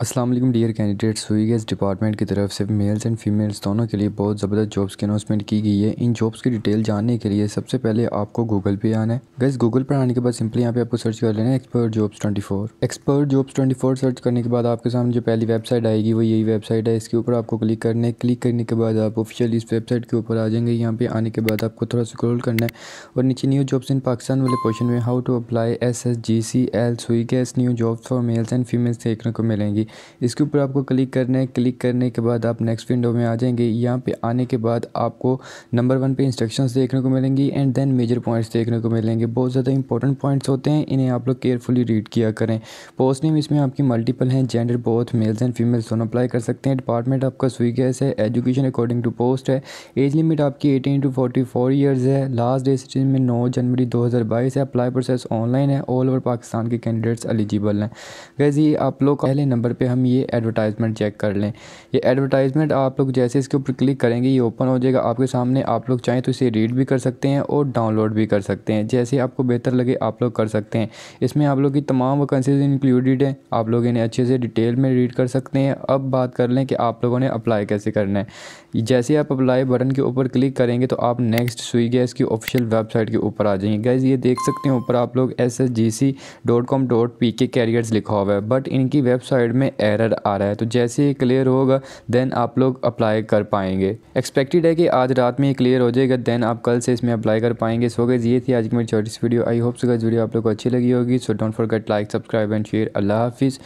Aslam dear candidates Sui gas department की तरफ से मेल्स एंड फीमेल्स दोनों के लिए बहुत ज़बरदस्त जॉब्स की अनाउंसमेंट की गई है इन जॉब्स की डिटेल जानने के लिए सबसे पहले आपको गूगल पे आना है गैस गूगल पर आने के बाद सिंपली यहाँ पे आपको सर्च कर लेना है expert jobs 24 expert jobs 24 search करने के बाद आपके सामने जो पहली वेबसाइट आएगी वो यही वेबसाइट है इसके ऊपर आपको क्लिक करना है क्लिक करने के बाद आप ऑफिशियल इस वेबसाइट के ऊपर आ जाएंगे यहाँ पर आने के बाद आपको थोड़ा स्क्रोल करना है और नीचे न्यू जॉब्स इन पाकिस्तान वाले क्वेश्चन में how to apply S S G C L Sui gas new jobs for males and females देखने को मिलेंगी इसके ऊपर आपको क्लिक करना है क्लिक करने के बाद आप नेक्स्ट विंडो में आ जाएंगे यहाँ पे आने के बाद आपको नंबर वन पे इंस्ट्रक्शंस देखने को मिलेंगी एंड देन मेजर पॉइंट्स देखने को मिलेंगे बहुत ज़्यादा इंपॉर्टेंट पॉइंट्स होते हैं इन्हें आप लोग केयरफुली रीड किया करें पोस्ट नेम इसमें आपकी मल्टीपल हैं gender both males and females दोनों अप्लाई कर सकते हैं डिपार्टमेंट आपका सुई गैस है एजुकेशन अकॉर्डिंग टू पोस्ट है एज लिमिट आपकी eighteen to forty four years है लास्ट डे सिटीज में नौ जनवरी दो हज़ार बाईस है अप्लाई प्रोसेस ऑनलाइन है ऑल ओवर पाकिस्तान के कैंडिडेट्स एलिजिबल हैं वैसे ये आप लोग पहले नंबर पे हम ये एडवर्टाइजमेंट चेक कर लें ये एडवर्टाइजमेंट आप लोग जैसे इसके ऊपर क्लिक करेंगे ये ओपन हो जाएगा आपके सामने आप लोग चाहें तो इसे रीड भी कर सकते हैं और डाउनलोड भी कर सकते हैं जैसे आपको बेहतर लगे आप लोग कर सकते हैं इसमें आप लोग की तमाम वैकेंसीज इंक्लूडेड हैं आप लोग इन्हें अच्छे से डिटेल में रीड कर सकते हैं अब बात कर लें कि आप लोगों ने अप्लाई कैसे करना है जैसे आप अप्लाई बटन के ऊपर क्लिक करेंगे तो आप नेक्स्ट सुई गैस की ऑफिशियल वेबसाइट के ऊपर आ जाएंगे गैस ये देख सकते हैं ऊपर आप लोग S S G C dot com dot P K careers लिखा हुआ है बट इनकी वेबसाइट में में एरर आ रहा है तो जैसे ही क्लियर होगा देन आप लोग अप्लाई कर पाएंगे एक्सपेक्टेड है कि आज रात में क्लियर हो जाएगा देन आप कल से इसमें अप्लाई कर पाएंगे सो गई ये थी आज की मेरी छोटी वीडियो आई होप सो गई वीडियो आप लोग को अच्छी लगी होगी so don't forget like subscribe and share अल्लाह हाफिज़